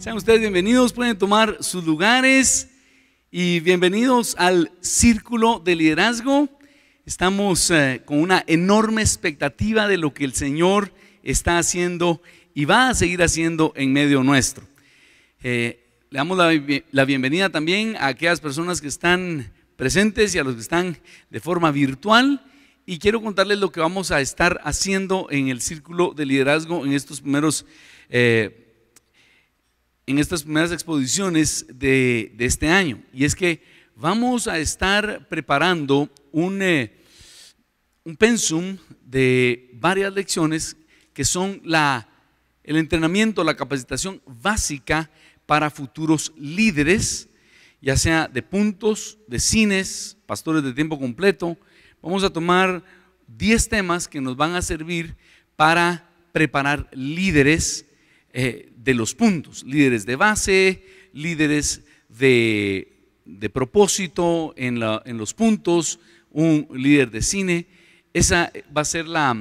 Sean ustedes bienvenidos, pueden tomar sus lugares y bienvenidos al Círculo de Liderazgo. Estamos eh, con una enorme expectativa de lo que el Señor está haciendo y va a seguir haciendo en medio nuestro. Eh, le damos la, bienvenida también a aquellas personas que están presentes y a los que están de forma virtual. Y quiero contarles lo que vamos a estar haciendo en el Círculo de Liderazgo en estos primeros eh, en estas primeras exposiciones de, este año. Y es que vamos a estar preparando eh, un, pensum de varias lecciones que son la, el entrenamiento, la capacitación básica para futuros líderes, ya sea de puntos, de cines, pastores de tiempo completo. Vamos a tomar 10 temas que nos van a servir para preparar líderes eh, de los puntos, líderes de base, líderes de, propósito en, la, en, los puntos, un líder de cine. Esa va a ser la,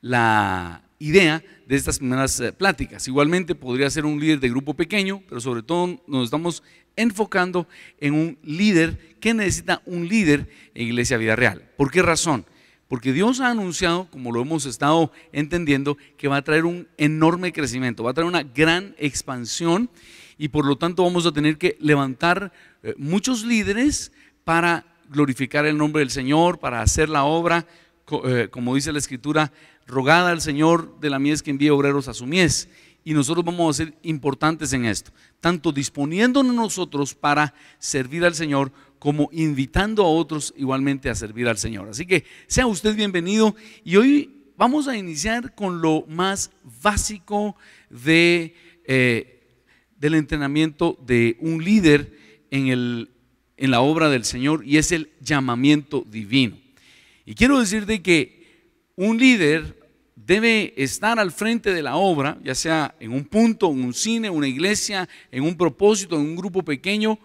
la idea de estas primeras eh, pláticas. Igualmente podría ser un líder de grupo pequeño, pero sobre todo nos estamos enfocando en un líder que necesita un líder en Iglesia Vida Real. ¿Por qué razón? Porque Dios ha anunciado, como lo hemos estado entendiendo, que va a traer un enorme crecimiento, va a traer una gran expansión y por lo tanto vamos a tener que levantar eh, muchos líderes para glorificar el nombre del Señor, para hacer la obra, eh, como dice la escritura, rogada al Señor de la mies que envíe obreros a su mies. Y nosotros vamos a ser importantes en esto, tanto disponiéndonos nosotros para servir al Señor como invitando a otros igualmente a servir al Señor. Así que sea usted bienvenido y hoy vamos a iniciar con lo más básico de, eh, del entrenamiento de un líder en, el, en la obra del Señor y es el llamamiento divino. Y quiero decirte que un líder debe estar al frente de la obra, ya sea en un punto, en un cine, una iglesia, en un propósito, en un grupo pequeño,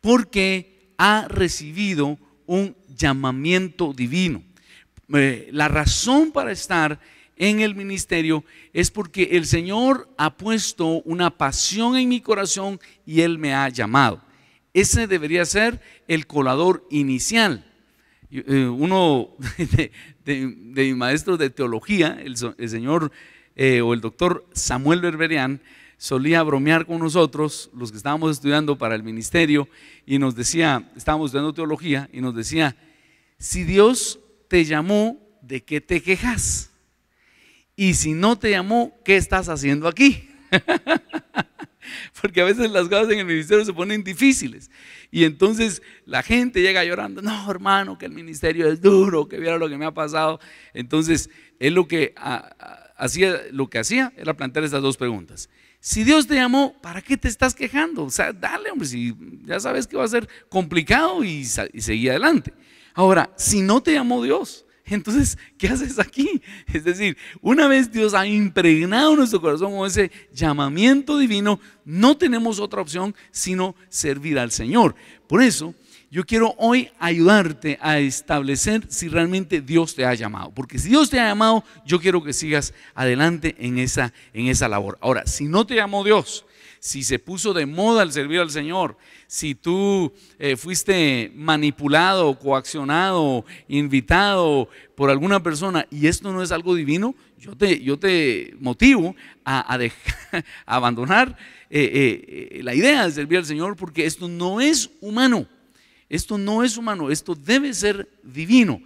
porque ha recibido un llamamiento divino. Eh, la razón para estar en el ministerio es porque el Señor ha puesto una pasión en mi corazón y Él me ha llamado. Ese debería ser el colador inicial. Eh, uno de, de, de, mis maestros de teología, el, señor eh, o el doctor Samuel Berberian, solía bromear con nosotros, los que estábamos estudiando para el ministerio, y nos decía, estábamos estudiando teología, y nos decía, si Dios te llamó, ¿de qué te quejas? Y si no te llamó, ¿qué estás haciendo aquí? Porque a veces las cosas en el ministerio se ponen difíciles. Y entonces la gente llega llorando, no hermano, que el ministerio es duro, que viera lo que me ha pasado. Entonces, él lo que ah, ah, hacía, lo que hacía era plantear estas dos preguntas. Si Dios te llamó, ¿para qué te estás quejando? O sea, dale, hombre, si ya sabes que va a ser complicado y, seguir adelante. Ahora, si no te llamó Dios, entonces, ¿qué haces aquí? Es decir, una vez Dios ha impregnado nuestro corazón con ese llamamiento divino, no tenemos otra opción sino servir al Señor. Por eso, yo quiero hoy ayudarte a establecer si realmente Dios te ha llamado. Porque si Dios te ha llamado, yo quiero que sigas adelante en esa, en esa labor. Ahora, si no te llamó Dios, si se puso de moda el servir al Señor, si tú eh, fuiste manipulado, coaccionado, invitado por alguna persona y esto no es algo divino, yo te, yo te motivo a, dejar, abandonar eh, eh, la idea de servir al Señor porque esto no es humano. Esto no es humano, esto debe ser divino.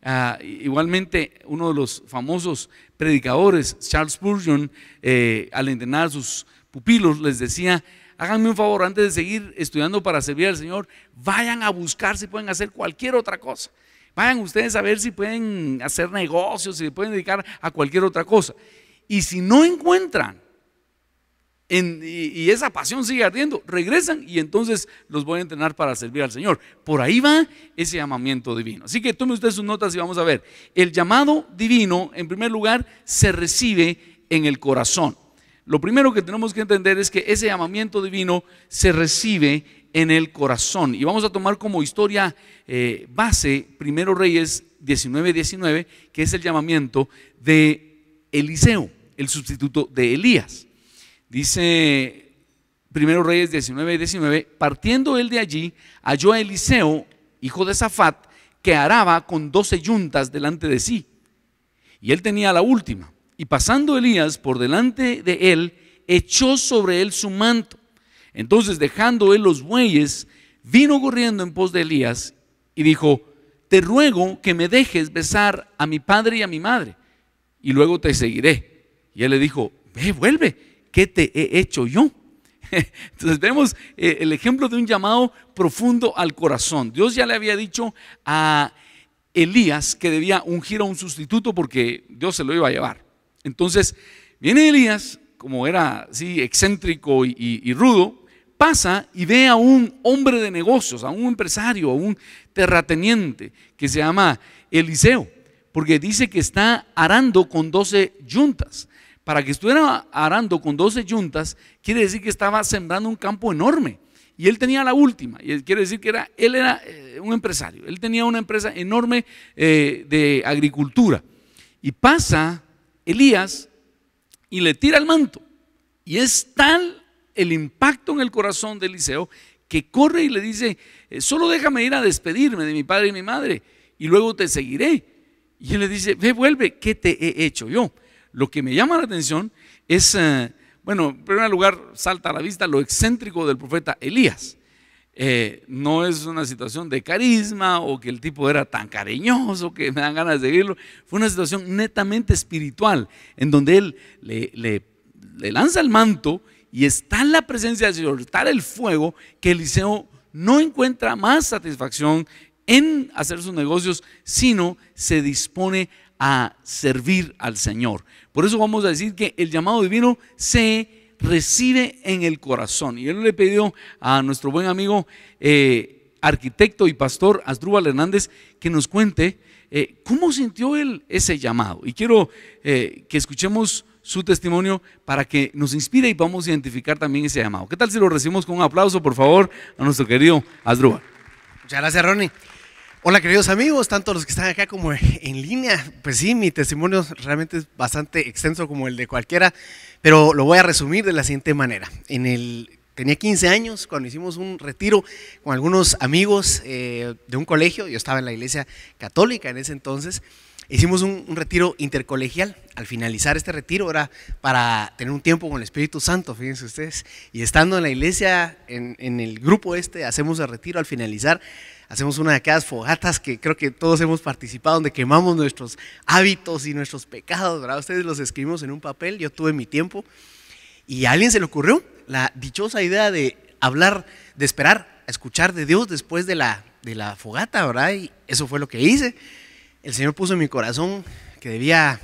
Ah, igualmente, uno de los famosos predicadores, Charles Spurgeon, eh, al entrenar a sus pupilos, les decía, háganme un favor, antes de seguir estudiando para servir al Señor, vayan a buscar si pueden hacer cualquier otra cosa. Vayan ustedes a ver si pueden hacer negocios, si pueden dedicar a cualquier otra cosa. Y si no encuentran, y, esa pasión sigue ardiendo, regresan y entonces los voy a entrenar para servir al Señor. Por ahí va ese llamamiento divino. Así que tome usted sus notas y vamos a ver. El llamado divino, en primer lugar, se recibe en el corazón. Lo primero que tenemos que entender es que ese llamamiento divino se recibe en el corazón. Y vamos a tomar como historia eh, base Primero Reyes 19, 19, que es el llamamiento de Eliseo, el sustituto de Elías. Dice Primero Reyes 19 19, partiendo él de allí, halló a Eliseo, hijo de Safat, que araba con doce yuntas delante de sí. Y él tenía la última. Y pasando Elías por delante de él, echó sobre él su manto. Entonces, dejando él los bueyes, vino corriendo en pos de Elías y dijo, te ruego que me dejes besar a mi padre y a mi madre, y luego te seguiré. Y él le dijo, ve, vuelve. ¿qué te he hecho yo? Entonces vemos eh, el ejemplo de un llamado profundo al corazón. Dios ya le había dicho a Elías que debía ungir a un sustituto porque Dios se lo iba a llevar. Entonces viene Elías, como era así excéntrico y, rudo, pasa y ve a un hombre de negocios, a un empresario, a un terrateniente que se llama Eliseo, porque dice que está arando con 12 yuntas para que estuviera arando con 12 yuntas, quiere decir que estaba sembrando un campo enorme. Y él tenía la última, y quiere decir que era, él era eh, un empresario, él tenía una empresa enorme eh, de agricultura. Y pasa Elías y le tira el manto. Y es tal el impacto en el corazón de Eliseo que corre y le dice, eh, solo déjame ir a despedirme de mi padre y mi madre, y luego te seguiré. Y él le dice, ve, vuelve, ¿qué te he hecho yo? lo que me llama la atención es, eh, bueno, en primer lugar, salta a la vista lo excéntrico del profeta Elías. Eh, no es una situación de carisma o que el tipo era tan cariñoso que me dan ganas de seguirlo. Fue una situación netamente espiritual, en donde él le, lanza el manto y está en la presencia del Señor, está el fuego, que Eliseo no encuentra más satisfacción en hacer sus negocios, sino se dispone a servir al Señor. Por eso vamos a decir que el llamado divino se recibe en el corazón. Y él le pidió a nuestro buen amigo eh, arquitecto y pastor Asdrúbal Hernández que nos cuente eh, cómo sintió él ese llamado. Y quiero eh, que escuchemos su testimonio para que nos inspire y vamos a identificar también ese llamado. ¿Qué tal si lo recibimos con un aplauso, por favor, a nuestro querido Asdrúbal? Muchas gracias, Ronnie. Hola queridos amigos, tanto los que están acá como en línea. Pues sí, mi testimonio realmente es bastante extenso como el de cualquiera, pero lo voy a resumir de la siguiente manera. En el tenía 15 años cuando hicimos un retiro con algunos amigos eh, de un colegio, yo estaba en la iglesia católica en ese entonces, Hicimos un, retiro intercolegial. Al finalizar este retiro era para tener un tiempo con el Espíritu Santo, fíjense ustedes. Y estando en la iglesia, en, el grupo este, hacemos el retiro. Al finalizar, hacemos una de aquellas fogatas que creo que todos hemos participado, donde quemamos nuestros hábitos y nuestros pecados, ¿verdad? Ustedes los escribimos en un papel, yo tuve mi tiempo. Y a alguien se le ocurrió la dichosa idea de hablar, de esperar, escuchar de Dios después de la, de la fogata, ¿verdad? Y eso fue lo que hice el Señor puso en mi corazón que debía,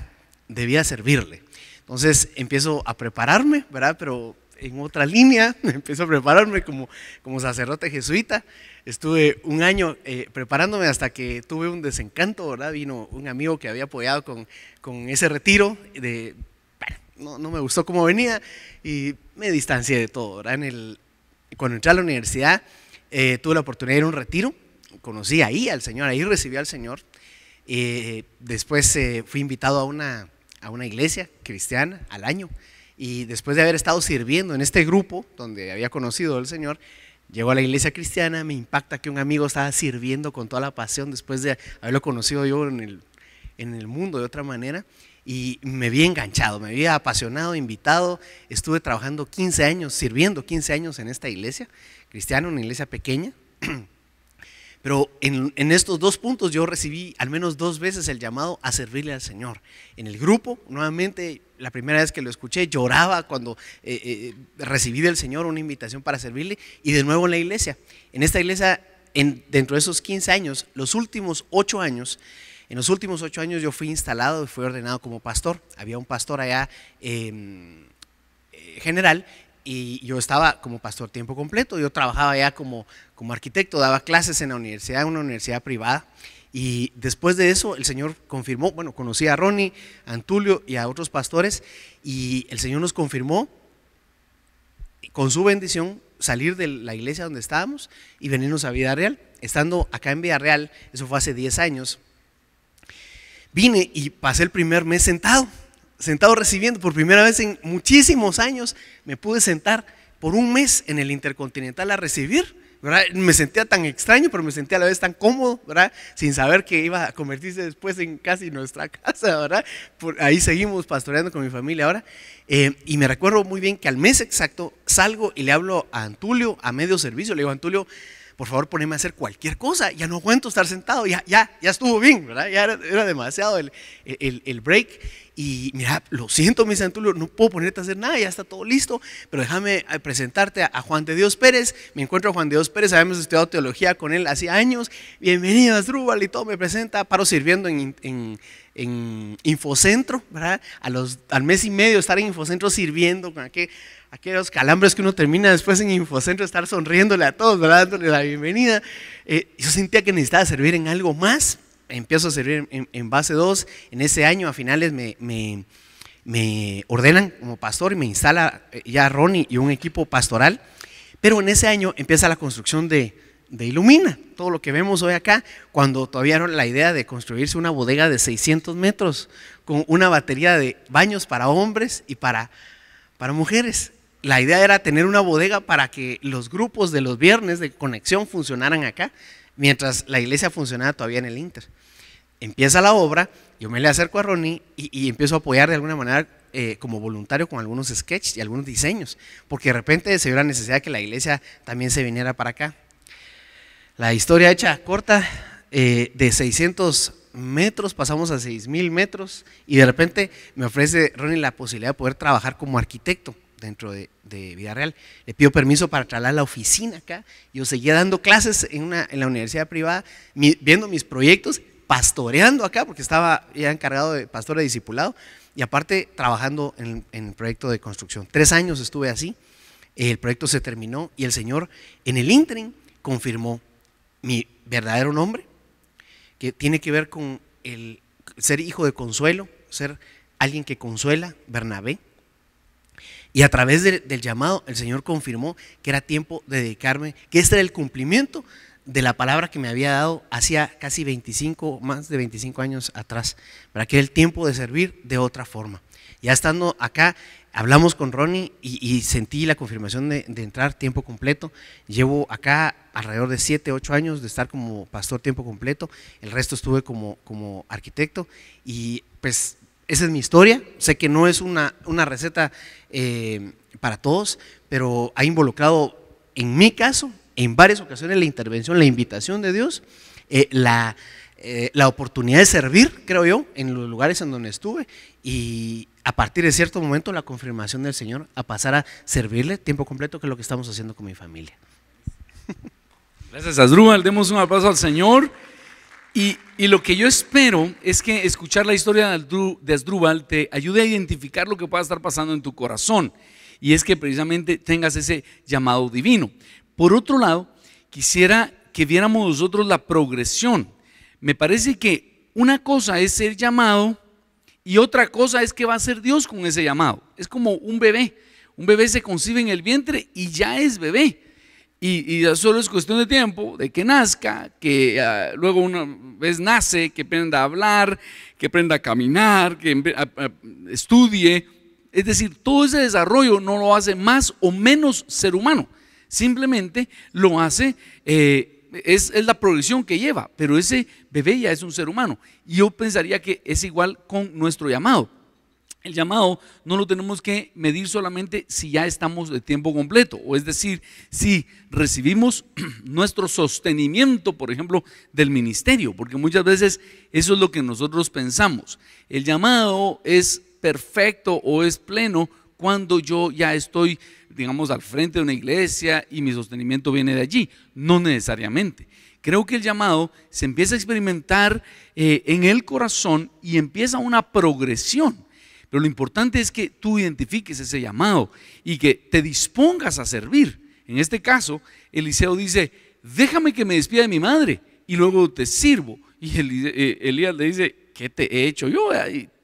debía servirle. Entonces empiezo a prepararme, ¿verdad? Pero en otra línea, empiezo a prepararme como, como sacerdote jesuita. Estuve un año eh, preparándome hasta que tuve un desencanto, ¿verdad? Vino un amigo que había apoyado con, con ese retiro, de, no, me gustó cómo venía y me distancié de todo, ¿verdad? En el, cuando entré a la universidad eh, tuve la oportunidad de ir a un retiro, conocí ahí al Señor, ahí recibí al Señor, eh, después eh, fui invitado a una, a una iglesia cristiana al año y después de haber estado sirviendo en este grupo donde había conocido al Señor, llegó a la iglesia cristiana, me impacta que un amigo estaba sirviendo con toda la pasión después de haberlo conocido yo en el, en el mundo de otra manera. Y me vi enganchado, me vi apasionado, invitado. Estuve trabajando 15 años, sirviendo 15 años en esta iglesia cristiana, una iglesia pequeña. Pero en, estos dos puntos yo recibí al menos dos veces el llamado a servirle al Señor. En el grupo, nuevamente, la primera vez que lo escuché, lloraba cuando eh, eh, recibí del Señor una invitación para servirle. Y de nuevo en la iglesia. En esta iglesia, dentro de esos 15 años, los últimos 8 años, en los últimos 8 años yo fui instalado y fui ordenado como pastor. Había un pastor allá. Em, eh, general y yo estaba como pastor tiempo completo, yo trabajaba ya como, arquitecto, daba clases en la universidad, en una universidad privada. Y después de eso, el Señor confirmó, bueno, conocí a Ronnie, a Antulio y a otros pastores, y el Señor nos confirmó con su bendición salir de la iglesia donde estábamos y venirnos a Real Estando acá en Real, eso fue hace 10 años, vine y pasé el primer mes sentado sentado recibiendo por primera vez en muchísimos años, me pude sentar por un mes en el Intercontinental a recibir. ¿verdad? Me sentía tan extraño, pero me sentía a la vez tan cómodo, ¿verdad? sin saber que iba a convertirse después en casi nuestra casa. ¿verdad? Por ahí seguimos pastoreando con mi familia ahora. Eh, y me recuerdo muy bien que al mes exacto salgo y le hablo a Antulio, a medio servicio, le digo, Antulio, por favor poneme a hacer cualquier cosa, ya no aguanto estar sentado, ya, ya, ya estuvo bien, ¿verdad? Ya era, demasiado el, el, break. Y mira, lo siento, mi santulio. no puedo ponerte a hacer nada, ya está todo listo, pero déjame eh, presentarte a, Juan de Dios Pérez. Me encuentro a Juan de Dios Pérez, habíamos estudiado teología con él hace años. Bienvenido, Astrúbal, y todo, me presenta, paro sirviendo en en Infocentro, ¿verdad? A los, al mes y medio estar en Infocentro sirviendo con aquellos calambres que uno termina después en Infocentro, estar sonriéndole a todos, ¿verdad? Dándole la bienvenida. Eh, yo sentía que necesitaba servir en algo más. Empiezo a servir en, base 2. En ese año, a finales, me, me ordenan como pastor y me instala eh, ya Ronnie y un equipo pastoral. Pero en ese año empieza la construcción de, de Ilumina. Todo lo que vemos hoy acá, cuando todavía era la idea de construirse una bodega de 600 metros con una batería de baños para hombres y para, para mujeres. La idea era tener una bodega para que los grupos de los viernes de conexión funcionaran acá, mientras la iglesia funcionaba todavía en el Inter. Empieza la obra, yo me le acerco a Ronnie y, empiezo a apoyar de alguna manera eh, como voluntario con algunos sketches y algunos diseños, porque de repente se vio la necesidad de que la iglesia también se viniera para acá. La historia hecha corta, eh, de 600 metros pasamos a 6.000 metros y de repente me ofrece Ronnie la posibilidad de poder trabajar como arquitecto dentro de, de Vida Real. Le pido permiso para trasladar la oficina acá. Yo seguía dando clases en, una, en la universidad privada, viendo mis proyectos, pastoreando acá, porque estaba ya encargado de pastor disipulado discipulado, y aparte trabajando en, en el proyecto de construcción. Tres años estuve así, el proyecto se terminó y el Señor en el interim confirmó mi verdadero nombre, que tiene que ver con el ser hijo de consuelo, ser alguien que consuela, Bernabé. Y a través del llamado, el Señor confirmó que era tiempo de dedicarme, que este era el cumplimiento de la palabra que me había dado hacía casi 25, más de 25 años atrás, para que era el tiempo de servir de otra forma. Ya estando acá hablamos con Ronnie y, sentí la confirmación de, entrar tiempo completo. Llevo acá alrededor de 7, 8 años de estar como pastor tiempo completo, el resto estuve como, como arquitecto y pues esa es mi historia. Sé que no es una, una receta eh, para todos, pero ha involucrado en mi caso, en varias ocasiones, la intervención, la invitación de Dios, eh, la... Eh, la oportunidad de servir, creo yo, en los lugares en donde estuve y, a partir de cierto momento la confirmación del Señor a pasar a servirle tiempo completo, que es lo que estamos haciendo con mi familia. Gracias, Asdrúbal. Demos un aplauso al Señor. Y, y, lo que yo espero es que escuchar la historia de Asdrúbal te ayude a identificar lo que pueda estar pasando en tu corazón. Y es que precisamente tengas ese llamado divino. Por otro lado, quisiera que viéramos nosotros la progresión. Me parece que una cosa es ser llamado y otra cosa es que va a ser Dios con ese llamado. Es como un bebé. Un bebé se concibe en el vientre y ya es bebé. Y, ya solo es cuestión de tiempo, de que nazca, que ah, luego una vez nace, que aprenda a hablar, que aprenda a caminar, que estudie. Es decir, todo ese desarrollo no lo hace más o menos ser humano. Simplemente lo hace eh, es, la progresión que lleva, pero ese bebé ya es un ser humano. Y yo pensaría que es igual con nuestro llamado. El llamado no lo tenemos que medir solamente si ya estamos de tiempo completo, o es decir, si recibimos nuestro sostenimiento, por ejemplo, del ministerio, porque muchas veces eso es lo que nosotros pensamos. El llamado es perfecto o es pleno cuando yo ya estoy, digamos, al frente de una iglesia y mi sostenimiento viene de allí. No necesariamente. Creo que el llamado se empieza a experimentar eh, en el corazón y empieza una progresión. Pero lo importante es que tú identifiques ese llamado y que te dispongas a servir. En este caso, Eliseo dice, déjame que me despida de mi madre y luego te sirvo. Y eh, Elías le dice, ¿qué te he hecho yo?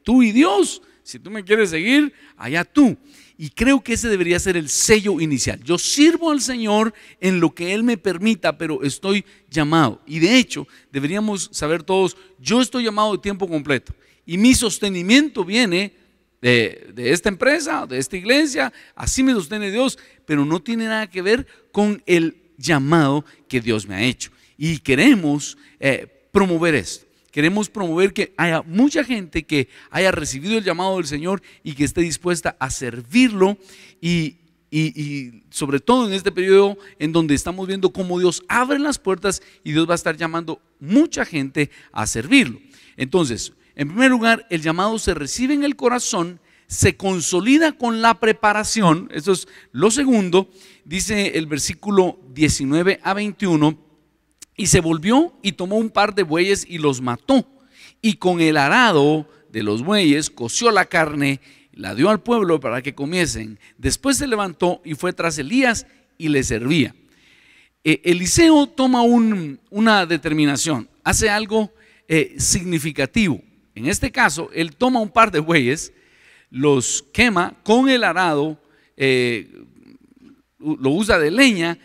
Tú y Dios. Si tú me quieres seguir, allá tú. Y creo que ese debería ser el sello inicial. Yo sirvo al Señor en lo que Él me permita, pero estoy llamado. Y de hecho, deberíamos saber todos, yo estoy llamado de tiempo completo. Y mi sostenimiento viene de, esta empresa, de esta iglesia, así me sostiene Dios, pero no tiene nada que ver con el llamado que Dios me ha hecho. Y queremos eh, promover esto queremos promover que haya mucha gente que haya recibido el llamado del Señor y que esté dispuesta a servirlo y, sobre todo en este periodo en donde estamos viendo cómo Dios abre las puertas y Dios va a estar llamando mucha gente a servirlo. Entonces, en primer lugar, el llamado se recibe en el corazón, se consolida con la preparación, eso es lo segundo, dice el versículo 19 a 21 y se volvió y tomó un par de bueyes y los mató. Y con el arado de los bueyes coció la carne, la dio al pueblo para que comiesen. Después se levantó y fue tras Elías y le servía. Eh, Eliseo toma una determinación, hace algo eh, significativo. En este caso, él toma un par de bueyes, los quema con el arado, eh, lo usa de leña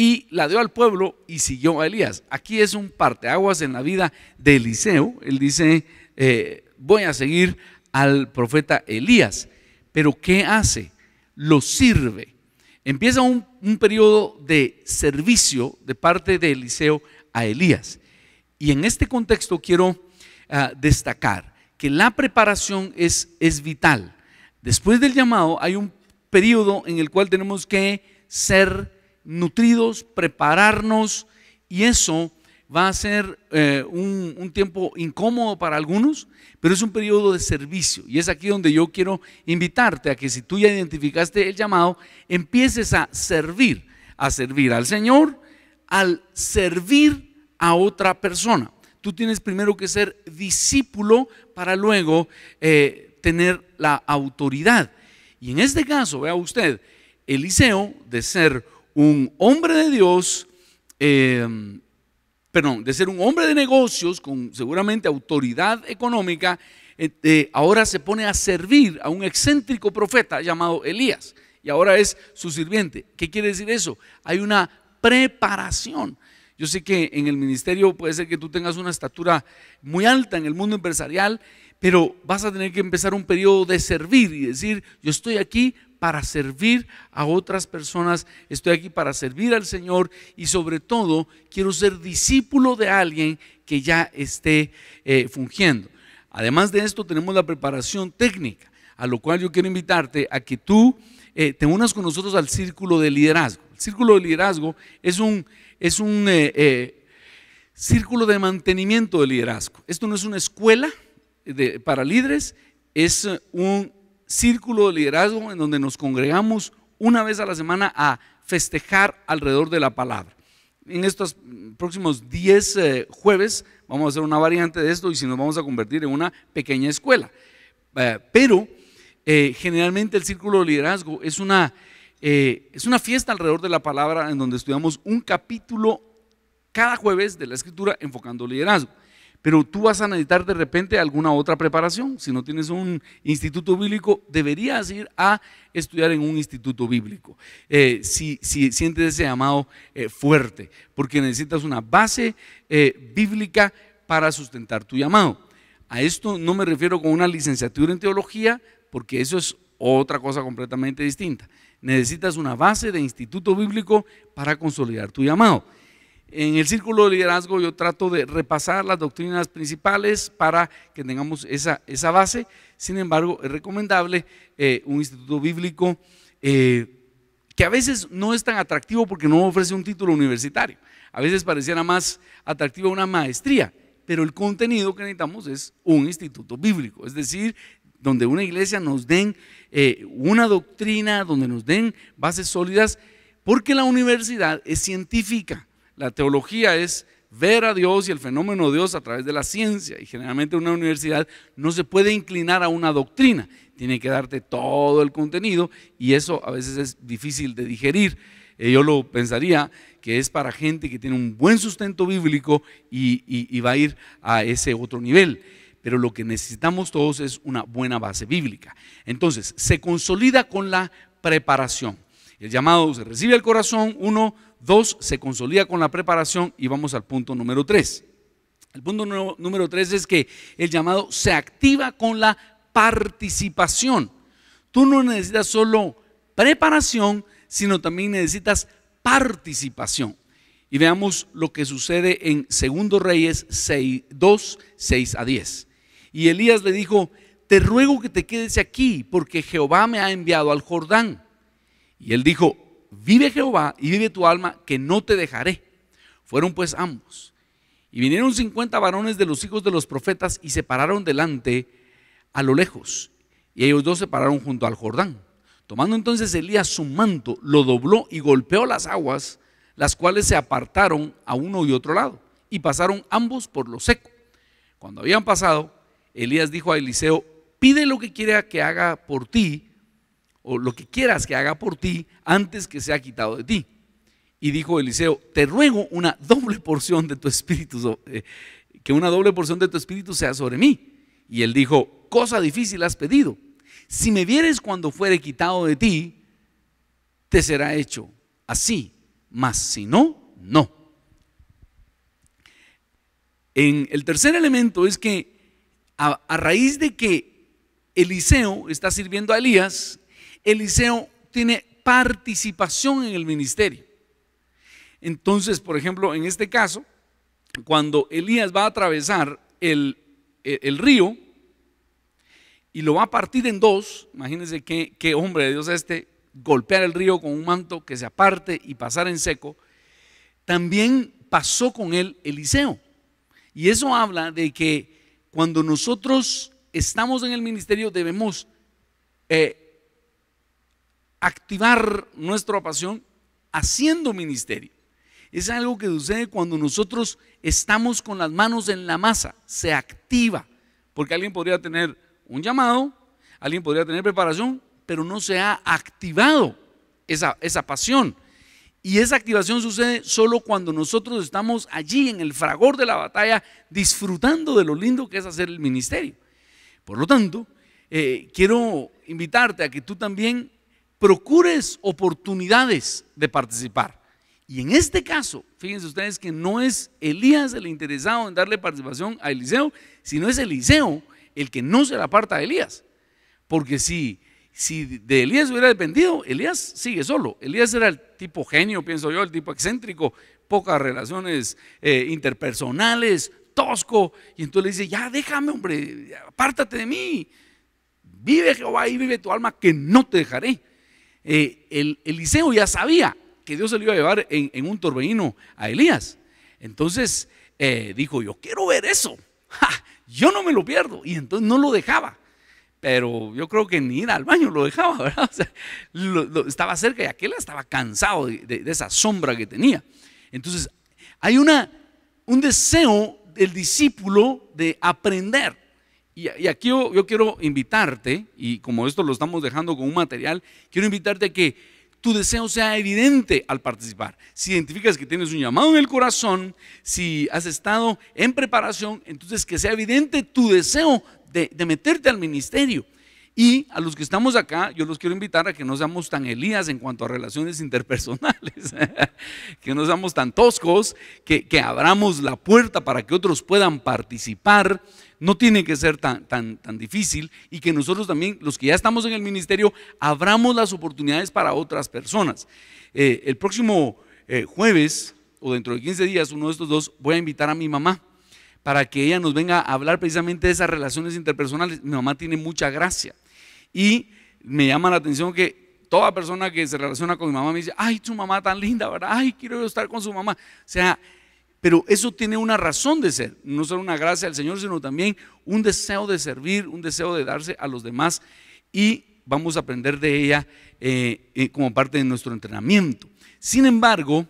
y la dio al pueblo y siguió a Elías. Aquí es un parteaguas en la vida de Eliseo. Él dice, eh, voy a seguir al profeta Elías. Pero ¿qué hace? Lo sirve. Empieza un, periodo de servicio de parte de Eliseo a Elías. Y en este contexto quiero ah, destacar que la preparación es, es vital. Después del llamado hay un periodo en el cual tenemos que ser nutridos, prepararnos y eso va a ser eh, un, tiempo incómodo para algunos, pero es un periodo de servicio. Y es aquí donde yo quiero invitarte a que si tú ya identificaste el llamado, empieces a servir, a servir al Señor, al servir a otra persona. Tú tienes primero que ser discípulo para luego eh, tener la autoridad. Y en este caso, vea usted, Eliseo, de ser un hombre de Dios, em, perdón, de ser un hombre de negocios con seguramente autoridad económica, eh, eh, ahora se pone a servir a un excéntrico profeta llamado Elías y ahora es su sirviente. ¿Qué quiere decir eso? Hay una preparación. Yo sé que en el ministerio puede ser que tú tengas una estatura muy alta en el mundo empresarial, pero vas a tener que empezar un periodo de servir y decir, yo estoy aquí para servir a otras personas, estoy aquí para servir al Señor y sobre todo quiero ser discípulo de alguien que ya esté eh, fungiendo. Además de esto tenemos la preparación técnica, a lo cual yo quiero invitarte a que tú eh, te unas con nosotros al círculo de liderazgo. El círculo de liderazgo es un, es un eh, círculo de mantenimiento de liderazgo. Esto no es una escuela para líderes, es un círculo de liderazgo en donde nos congregamos una vez a la semana a festejar alrededor de la palabra. En estos próximos 10 eh, jueves vamos a hacer una variante de esto y si nos vamos a convertir en una pequeña escuela. Eh, pero eh, generalmente el círculo de liderazgo es una, es una fiesta alrededor de la palabra en donde estudiamos un capítulo cada jueves de la escritura enfocando liderazgo. Pero tú vas a necesitar de repente alguna otra preparación. Si no tienes un instituto bíblico, deberías ir a estudiar en un instituto bíblico. Eh, si, sientes ese llamado eh, fuerte, porque necesitas una base eh, bíblica para sustentar tu llamado. A esto no me refiero con una licenciatura en teología, porque eso es otra cosa completamente distinta. Necesitas una base de instituto bíblico para consolidar tu llamado. En el círculo de liderazgo yo trato de repasar las doctrinas principales para que tengamos esa, esa base. Sin embargo, es recomendable eh, un instituto bíblico eh, que a veces no es tan atractivo porque no ofrece un título universitario. A veces pareciera más atractiva una maestría, pero el contenido que necesitamos es un instituto bíblico, es decir, donde una iglesia nos den eh, una doctrina, donde nos den bases sólidas, porque la universidad es científica la teología es ver a Dios y el fenómeno de Dios a través de la ciencia. Y generalmente una universidad no se puede inclinar a una doctrina, tiene que darte todo el contenido y eso a veces es difícil de digerir. Eh, yo lo pensaría que es para gente que tiene un buen sustento bíblico y va a ir a ese otro nivel. Pero lo que necesitamos todos es una buena base bíblica. Entonces, se consolida con la preparación. El llamado se recibe al corazón, uno, dos, se consolida con la preparación y vamos al punto número tres. El punto número tres es que el llamado se activa con la participación. Tú no necesitas solo preparación, sino también necesitas participación. Y veamos lo que sucede en 2 Reyes 2, 6 a 10. Y Elías le dijo, te ruego que te quedes aquí, porque Jehová me ha enviado al Jordán. Y él dijo, vive Jehová y vive tu alma, que no te dejaré. Fueron pues ambos. Y vinieron cincuenta varones de los hijos de los profetas y se pararon delante a lo lejos. Y ellos dos se pararon junto al Jordán. Tomando entonces Elías su manto, lo dobló y golpeó las aguas, las cuales se apartaron a uno y otro lado, y pasaron ambos por lo seco. Cuando habían pasado, Elías dijo a Eliseo, pide lo que quiera que haga por ti, o lo que quieras que haga por ti antes que sea quitado de ti. Y dijo Eliseo, te ruego una doble porción de tu espíritu, eh, que una doble porción de tu espíritu sea sobre mí. Y él dijo, cosa difícil has pedido. Si me vieres cuando fuere quitado de ti, te será hecho así, mas si no, no. En el tercer elemento es que a raíz de que Eliseo está sirviendo a Elías, Eliseo tiene participación en el ministerio. Entonces, por ejemplo, en este caso, cuando Elías va a atravesar el, e, río y lo va a partir en dos, imagínense qué, hombre de Dios este, golpear el río con un manto que se aparte y pasar en seco, también pasó con él Eliseo. Y eso habla de que cuando nosotros estamos en el ministerio debemos eh, activar nuestra pasión haciendo ministerio. Es algo que sucede cuando nosotros estamos con las manos en la masa, se activa, porque alguien podría tener un llamado, alguien podría tener preparación, pero no se ha activado esa, pasión. Y esa activación sucede solo cuando nosotros estamos allí en el fragor de la batalla, disfrutando de lo lindo que es hacer el ministerio. Por lo tanto, eh, quiero invitarte a que tú también procures oportunidades de participar. Y en este caso, fíjense ustedes que no es Elías el interesado en darle participación a Eliseo, sino es Eliseo el que no se la aparta a Elías. Porque si, si de Elías hubiera dependido, Elías sigue solo. Elías era el tipo genio, pienso yo, el tipo excéntrico, pocas relaciones eh, interpersonales, tosco. Y entonces le dice, ya déjame, hombre, apártate de mí. Vive Jehová y vive tu alma, que no te dejaré. Eh, el, Eliseo ya sabía que Dios se lo iba a llevar en, un torbellino a Elías. Entonces eh, dijo, yo quiero ver eso, yo no me lo pierdo. Y entonces no lo dejaba. Pero yo creo que ni ir al baño lo dejaba, estaba cerca y aquel estaba cansado de, de esa sombra que tenía. Entonces, hay una, un deseo del discípulo de aprender. Y, aquí yo, quiero invitarte, y como esto lo estamos dejando con un material, quiero invitarte a que tu deseo sea evidente al participar. Si identificas que tienes un llamado en el corazón, si has estado en preparación, entonces que sea evidente tu deseo de meterte al ministerio. Y a los que estamos acá, yo los quiero invitar a que no seamos tan Elías en cuanto a relaciones interpersonales, que no seamos tan toscos, que, que, abramos la puerta para que otros puedan participar. No tiene que ser tan, tan, tan difícil y que nosotros también, los que ya estamos en el ministerio, abramos las oportunidades para otras personas. Eh, el próximo eh, jueves o dentro de 15 días, uno de estos dos, voy a invitar a mi mamá para que ella nos venga a hablar precisamente de esas relaciones interpersonales. Mi mamá tiene mucha gracia. Y me llama la atención que toda persona que se relaciona con mi mamá me dice, ay, su mamá tan linda, ¿verdad? Ay, quiero estar con su mamá. O sea, pero eso tiene una razón de ser, no solo una gracia al Señor, sino también un deseo de servir, un deseo de darse a los demás y vamos a aprender de ella eh, eh, como parte de nuestro entrenamiento. Sin embargo,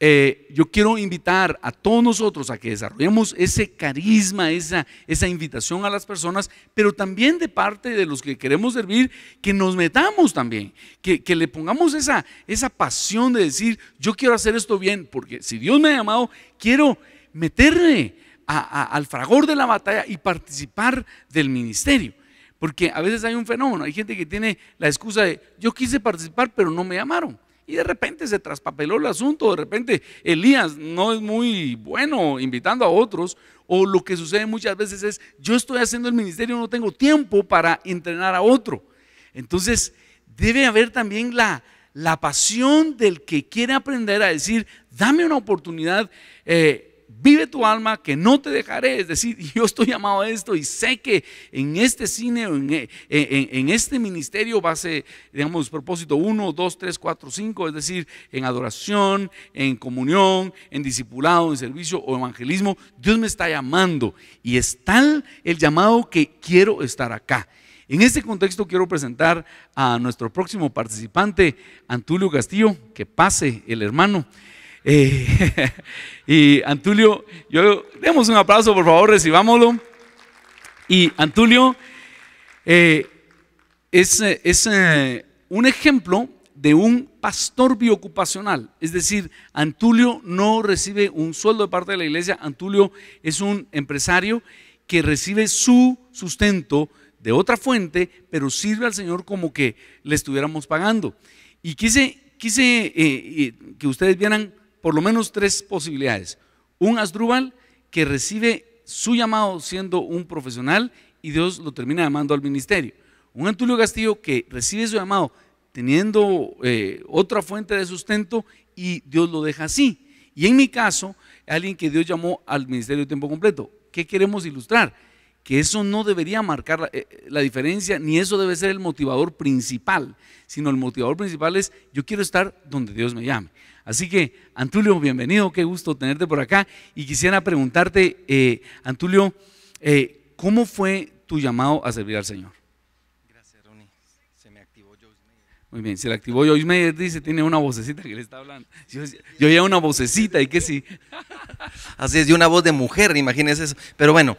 eh, yo quiero invitar a todos nosotros a que desarrollemos ese carisma, esa, esa invitación a las personas, pero también de parte de los que queremos servir, que nos metamos también, que, le pongamos esa, esa pasión de decir, yo quiero hacer esto bien, porque si Dios me ha llamado, quiero meterme al fragor de la batalla y participar del ministerio. Porque a veces hay un fenómeno, hay gente que tiene la excusa de, yo quise participar, pero no me llamaron. Y de repente se traspapeló el asunto, de repente Elías no es muy bueno invitando a otros, o lo que sucede muchas veces es, yo estoy haciendo el ministerio, no tengo tiempo para entrenar a otro. Entonces, debe haber también la, la pasión del que quiere aprender a decir, dame una oportunidad, eh, vive tu alma, que no te dejaré. Es decir, yo estoy llamado a esto y sé que en este cine, eh, en, en este ministerio va a ser, digamos, propósito 1, 2, 3, 4, 5, es decir, en adoración, en comunión, en discipulado, en servicio o evangelismo. Dios me está llamando y es tal el llamado que quiero estar acá. En este contexto quiero presentar a nuestro próximo participante, Antulio Castillo, que pase el hermano. Eh, y Antulio, yo, demos un aplauso, por favor, recibámoslo. Y Antulio eh, es, eh, un ejemplo de un pastor biocupacional. Es decir, Antulio no recibe un sueldo de parte de la iglesia. Antulio es un empresario que recibe su sustento de otra fuente, pero sirve al Señor como que le estuviéramos pagando. Y quise, quise que ustedes vieran por lo menos tres posibilidades. Un Asdrúbal que recibe su llamado siendo un profesional y Dios lo termina llamando al ministerio. Un Antulio Castillo que recibe su llamado teniendo eh, otra fuente de sustento y Dios lo deja así. Y en mi caso, alguien que Dios llamó al ministerio de tiempo completo. ¿Qué queremos ilustrar? Que eso no debería marcar la eh, eh, diferencia, ni eso debe ser el motivador principal, sino el motivador principal es yo quiero estar donde Dios me llame. Así que, Antulio, bienvenido, qué gusto tenerte por acá. Y quisiera preguntarte, eh, Antulio, eh, ¿cómo fue tu llamado a servir al Señor? Gracias, Ronnie. Se me activó Joyce Mayer. Muy bien, se le activó Joyce Meyer, dice, tiene una vocecita que le está hablando. Yo, ya una vocecita y que sí. Así es, de una voz de mujer, imagínese eso. Pero bueno,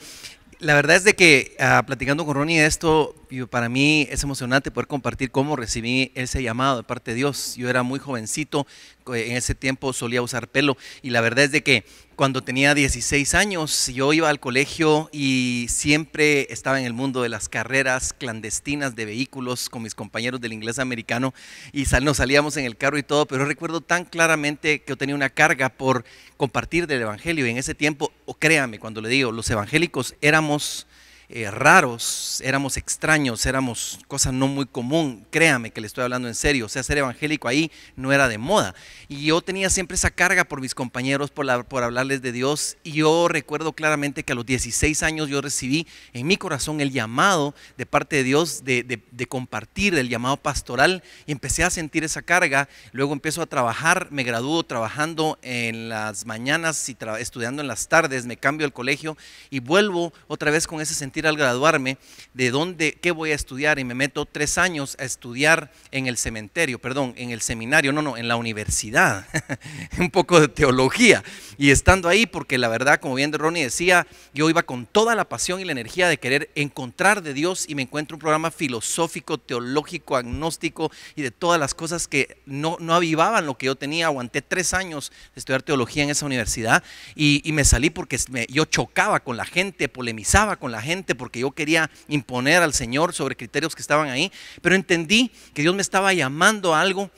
la verdad es de que ah, platicando con Ronnie esto, para mí es emocionante poder compartir cómo recibí ese llamado de parte de Dios. Yo era muy jovencito, en ese tiempo solía usar pelo y la verdad es de que cuando tenía 16 años yo iba al colegio y siempre estaba en el mundo de las carreras clandestinas de vehículos con mis compañeros del inglés americano y nos salíamos en el carro y todo, pero recuerdo tan claramente que yo tenía una carga por compartir del Evangelio y en ese tiempo, o oh, créame cuando le digo, los evangélicos éramos eh, raros, éramos extraños, éramos cosa no muy común, créame que le estoy hablando en serio, o sea, ser evangélico ahí no era de moda. Y yo tenía siempre esa carga por mis compañeros, por, por hablarles de Dios, y yo recuerdo claramente que a los 16 años yo recibí en mi corazón el llamado de parte de Dios de, de compartir, el llamado pastoral, y empecé a sentir esa carga, luego empiezo a trabajar, me gradúo trabajando en las mañanas y estudiando en las tardes, me cambio al colegio y vuelvo otra vez con ese sentido al graduarme de dónde, qué voy a estudiar y me meto tres años a estudiar en el cementerio, perdón, en el seminario, no, no, en la universidad, un poco de teología. Y estando ahí, porque la verdad, como bien Ronnie decía, yo iba con toda la pasión y la energía de querer encontrar de Dios y me encuentro un programa filosófico, teológico, agnóstico y de todas las cosas que no, no avivaban lo que yo tenía. Aguanté tres años de estudiar teología en esa universidad y, me salí porque yo chocaba con la gente, polemizaba con la gente porque yo quería imponer al Señor sobre criterios que estaban ahí, pero entendí que Dios me estaba llamando a algo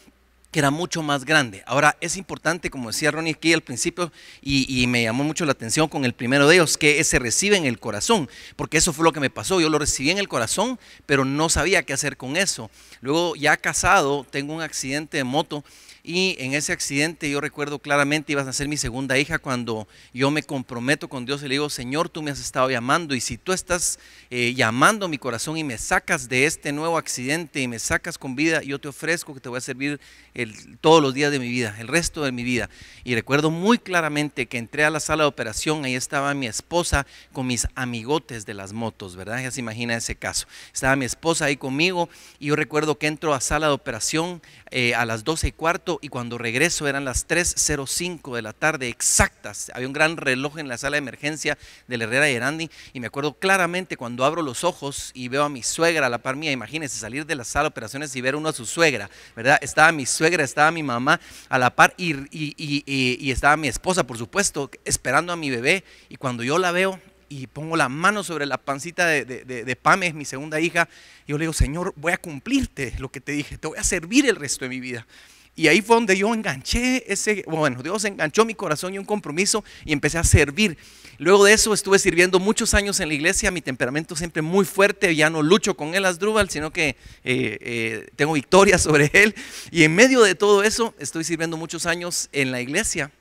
que era mucho más grande. Ahora, es importante, como decía Ronnie aquí al principio, y, me llamó mucho la atención con el primero de ellos, que se recibe en el corazón, porque eso fue lo que me pasó. Yo lo recibí en el corazón, pero no sabía qué hacer con eso. Luego, ya casado, tengo un accidente de moto y en ese accidente yo recuerdo claramente, ibas a ser mi segunda hija, cuando yo me comprometo con Dios y le digo, Señor, tú me has estado llamando y si tú estás eh, llamando mi corazón y me sacas de este nuevo accidente y me sacas con vida, yo te ofrezco que te voy a servir todos los días de mi vida, el resto de mi vida. Y recuerdo muy claramente que entré a la sala de operación, ahí estaba mi esposa con mis amigotes de las motos, ¿verdad? Ya se imagina ese caso. Estaba mi esposa ahí conmigo y yo recuerdo que entro a sala de operación eh, a las 12 y cuarto y cuando regreso eran las 3.05 de la tarde exactas. Había un gran reloj en la sala de emergencia del Herrera y y me acuerdo claramente cuando abro los ojos y veo a mi suegra a la par mía. Imagínense salir de la sala de operaciones y ver uno a su suegra, ¿verdad? Estaba mi suegra, estaba mi mamá a la par y, estaba mi esposa, por supuesto, esperando a mi bebé y cuando yo la veo... Y pongo la mano sobre la pancita de, de, mi segunda hija, yo le digo, Señor, voy a cumplirte lo que te dije, te voy a servir el resto de mi vida. Y ahí fue donde yo enganché ese, bueno, Dios enganchó mi corazón y un compromiso y empecé a servir. Luego de eso estuve sirviendo muchos años en la iglesia, mi temperamento siempre muy fuerte, ya no lucho con el asdrúbal, sino que eh, eh, tengo victoria sobre él. Y en medio de todo eso estoy sirviendo muchos años en la iglesia.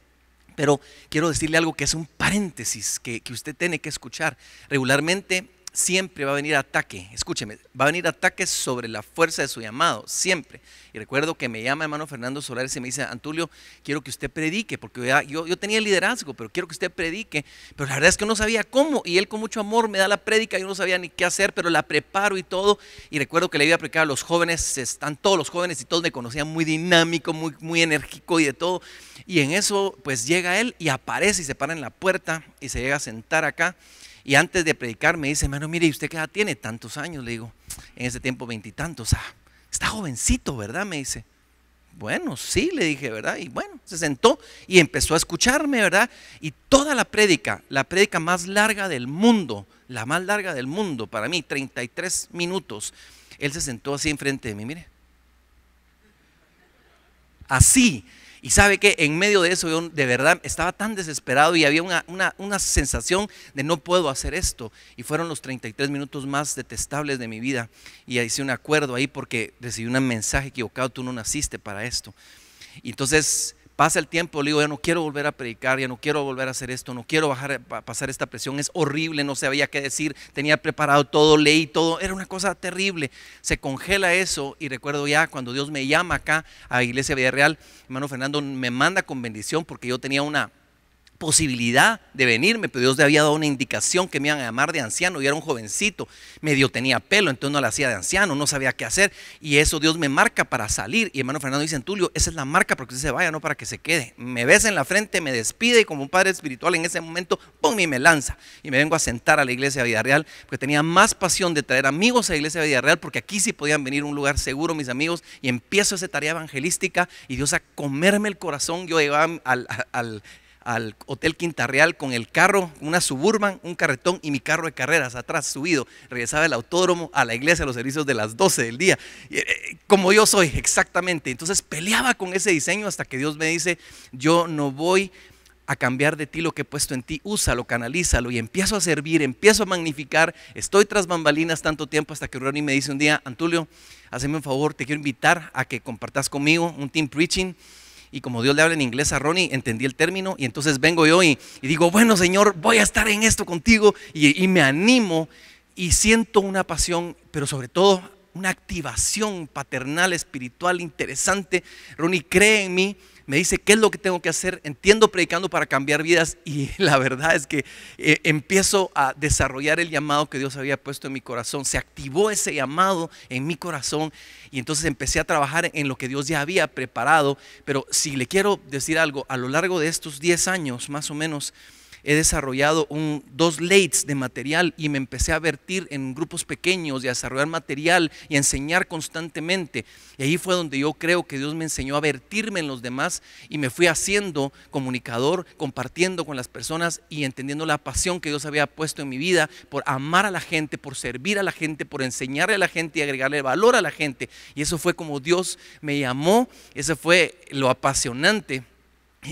Pero quiero decirle algo que es un paréntesis que usted tiene que escuchar. Regularmente siempre va a venir ataque, escúcheme, va a venir ataque sobre la fuerza de su llamado, siempre. Y recuerdo que me llama hermano Fernando Solares y me dice, Antulio, quiero que usted predique, porque yo, tenía tenía liderazgo, pero quiero que usted predique. Pero la verdad es que no sabía cómo, y él con mucho amor me da la prédica, yo no sabía ni qué hacer, pero la preparo y todo. Y recuerdo que le iba a predicar a los jóvenes, están todos los jóvenes y todos me conocían muy dinámico, muy, muy enérgico y de todo. Y en eso pues llega él y aparece y se para en la puerta y se llega a sentar acá. Y antes de predicar me dice, hermano, mire, ¿y usted qué edad tiene? Tantos años, le digo, en ese tiempo veintitantos. Ah, está jovencito, ¿verdad? Me dice. Bueno, sí, le dije, ¿verdad? Y bueno, se sentó y empezó a escucharme, ¿verdad? Y toda la prédica, la prédica más larga del mundo, la más larga del mundo para mí, 33 minutos, él se sentó así enfrente de mí, mire. Así, y sabe que en medio de eso yo de verdad estaba tan desesperado y había una, una, sensación de no puedo hacer esto. Y fueron los 33 minutos más detestables de mi vida. Y hice un acuerdo ahí porque recibí un mensaje equivocado, tú no naciste para esto. Y entonces Pasa el tiempo, le digo, ya no quiero volver a predicar, ya no quiero volver a hacer esto, no quiero bajar, pasar esta presión, es horrible, no sabía qué decir, tenía preparado todo, leí todo, era una cosa terrible. Se congela eso y recuerdo ya cuando Dios me llama acá a Iglesia Villarreal, hermano Fernando me manda con bendición porque yo tenía una, posibilidad de venirme, pero Dios le había dado una indicación que me iban a llamar de anciano. y era un jovencito, medio tenía pelo, entonces no la hacía de anciano, no sabía qué hacer. Y eso Dios me marca para salir. Y hermano Fernando dice, Tulio, esa es la marca para que usted se vaya, no para que se quede. Me besa en la frente, me despide y como un padre espiritual en ese momento, ¡pum! y me lanza. Y me vengo a sentar a la iglesia de Villarreal, porque tenía más pasión de traer amigos a la iglesia de Villarreal, porque aquí sí podían venir a un lugar seguro mis amigos. Y empiezo esa tarea evangelística y Dios a comerme el corazón. Yo llevaba al al Hotel Quinta Real con el carro, una suburban, un carretón y mi carro de carreras atrás subido. Regresaba del autódromo a la iglesia a los servicios de las 12 del día, eh, eh, como yo soy exactamente. Entonces peleaba con ese diseño hasta que Dios me dice, yo no voy a cambiar de ti lo que he puesto en ti, úsalo, canalízalo y empiezo a servir, empiezo a magnificar. Estoy tras bambalinas tanto tiempo hasta que Ronnie me dice un día, Antulio, hazme un favor, te quiero invitar a que compartas conmigo un team preaching y como Dios le habla en inglés a Ronnie, entendí el término y entonces vengo yo y, digo, bueno Señor, voy a estar en esto contigo y, y me animo y siento una pasión, pero sobre todo una activación paternal, espiritual, interesante. Ronnie cree en mí, me dice qué es lo que tengo que hacer, entiendo predicando para cambiar vidas y la verdad es que eh, empiezo a desarrollar el llamado que Dios había puesto en mi corazón, se activó ese llamado en mi corazón y entonces empecé a trabajar en lo que Dios ya había preparado, pero si le quiero decir algo, a lo largo de estos 10 años más o menos, he desarrollado dos leads de material y me empecé a vertir en grupos pequeños y a desarrollar material y a enseñar constantemente. Y ahí fue donde yo creo que Dios me enseñó a vertirme en los demás y me fui haciendo comunicador, compartiendo con las personas y entendiendo la pasión que Dios había puesto en mi vida por amar a la gente, por servir a la gente, por enseñarle a la gente y agregarle valor a la gente. Y eso fue como Dios me llamó, ese fue lo apasionante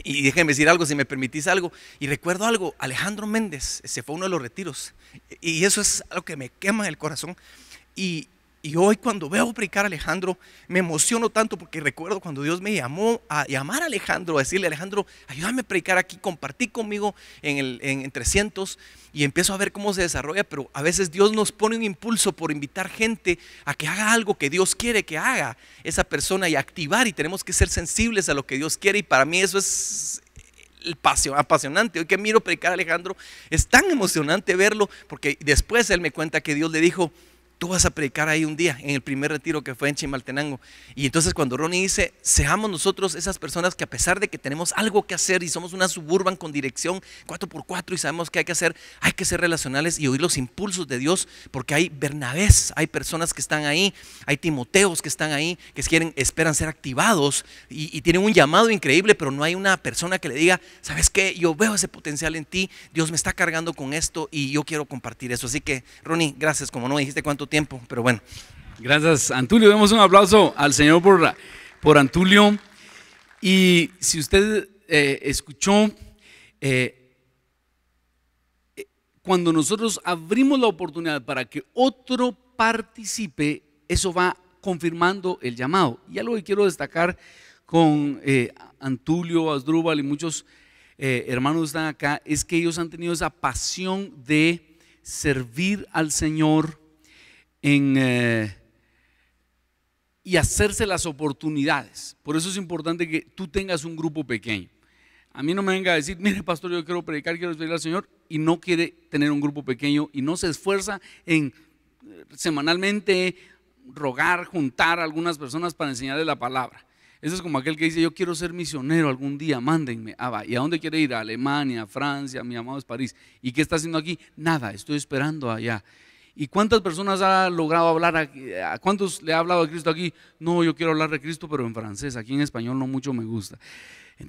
y déjenme decir algo, si me permitís algo. Y recuerdo algo, Alejandro Méndez se fue uno de los retiros. Y eso es algo que me quema el corazón. Y y hoy cuando veo predicar a Alejandro, me emociono tanto porque recuerdo cuando Dios me llamó a llamar a Alejandro, a decirle, Alejandro, ayúdame a predicar aquí, compartí conmigo en, el, 300 y empiezo a ver cómo se desarrolla, pero a veces Dios nos pone un impulso por invitar gente a que haga algo que Dios quiere que haga esa persona y activar y tenemos que ser sensibles a lo que Dios quiere y para mí eso es apasionante. Hoy que miro predicar a Alejandro, es tan emocionante verlo porque después él me cuenta que Dios le dijo, tú vas a predicar ahí un día, en el primer retiro que fue en Chimaltenango. Y entonces cuando Ronnie dice, seamos nosotros esas personas que a pesar de que tenemos algo que hacer y somos una suburban con dirección 4x4 y sabemos qué hay que hacer, hay que ser relacionales y oír los impulsos de Dios, porque hay Bernabés, hay personas que están ahí, hay Timoteos que están ahí, que quieren, esperan ser activados y, tienen un llamado increíble, pero no hay una persona que le diga, sabes qué, yo veo ese potencial en ti, Dios me está cargando con esto y yo quiero compartir eso. Así que, Ronnie, gracias, como no me dijiste cuánto tiempo, pero bueno. Gracias, Antulio. Demos un aplauso al Señor por, por Antulio. Y si usted eh, escuchó, eh, eh, cuando nosotros abrimos la oportunidad para que otro participe, eso va confirmando el llamado. Y algo que quiero destacar con Antulio, Asdrúbal y muchos hermanos que están acá, es que ellos han tenido esa pasión de servir al Señor, eh, y hacerse las oportunidades. Por eso es importante que tú tengas un grupo pequeño. A mí no me venga a decir, mire pastor, yo quiero predicar, quiero servir al Señor, y no quiere tener un grupo pequeño y no se esfuerza en eh, semanalmente rogar, juntar a algunas personas para enseñarles la palabra. Eso es como aquel que dice, yo quiero ser misionero algún día, mándenme. Ah, va. ¿Y a dónde quiere ir? A Alemania, a Francia, mi amado es París. ¿Y qué está haciendo aquí? Nada, estoy esperando allá. ¿Y cuántas personas ha logrado hablar? Aquí? ¿A cuántos le ha hablado de Cristo aquí? No, yo quiero hablar de Cristo, pero en francés. Aquí en español no mucho me gusta.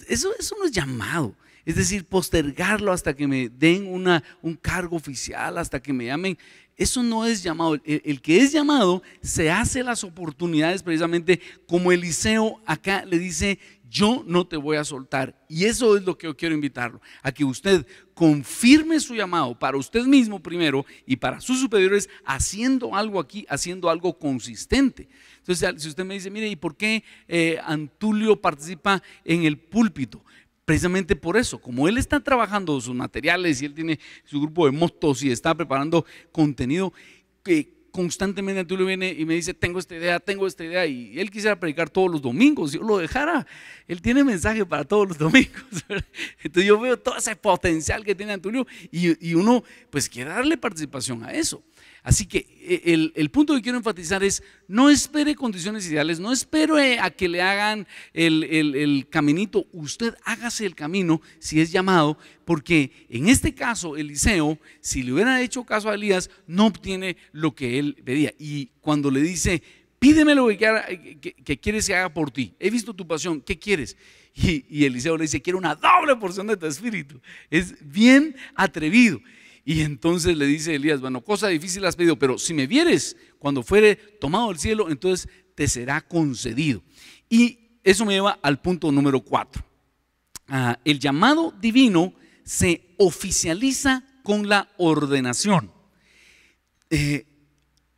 Eso, eso no es llamado. Es decir, postergarlo hasta que me den una, un cargo oficial, hasta que me llamen. Eso no es llamado. E-, el, que es llamado se hace las oportunidades precisamente como Eliseo acá le dice, yo no te voy a soltar. Y eso es lo que yo quiero invitarlo, a que usted confirme su llamado para usted mismo primero y para sus superiores haciendo algo aquí, haciendo algo consistente. Entonces, si usted me dice, mire, ¿y por qué eh, Antulio participa en el púlpito? precisamente por eso, como él está trabajando sus materiales y él tiene su grupo de motos y está preparando contenido, que constantemente Antulio viene y me dice, tengo esta idea, tengo esta idea, y él quisiera predicar todos los domingos, yo lo dejara, él tiene mensaje para todos los domingos. Entonces yo veo todo ese potencial que tiene Antulio y, y uno pues quiere darle participación a eso. Así que e, el, punto que quiero enfatizar es, no espere condiciones ideales, no espere a que le hagan el, caminito, usted hágase el camino si es llamado, porque en este caso Eliseo, si le hubiera hecho caso a Elías, no obtiene lo que él pedía. Y cuando le dice, pídeme lo que, quieres que haga por ti, he visto tu pasión, ¿qué quieres? y Eliseo le dice, quiero una doble porción de tu espíritu. Es bien atrevido. Y entonces le dice Elías, bueno, cosa difícil has pedido, pero si me vieres cuando fuere tomado del cielo, entonces te será concedido. Y eso me lleva al punto número cuatro. Ah, el llamado divino se oficializa con la ordenación. Eh,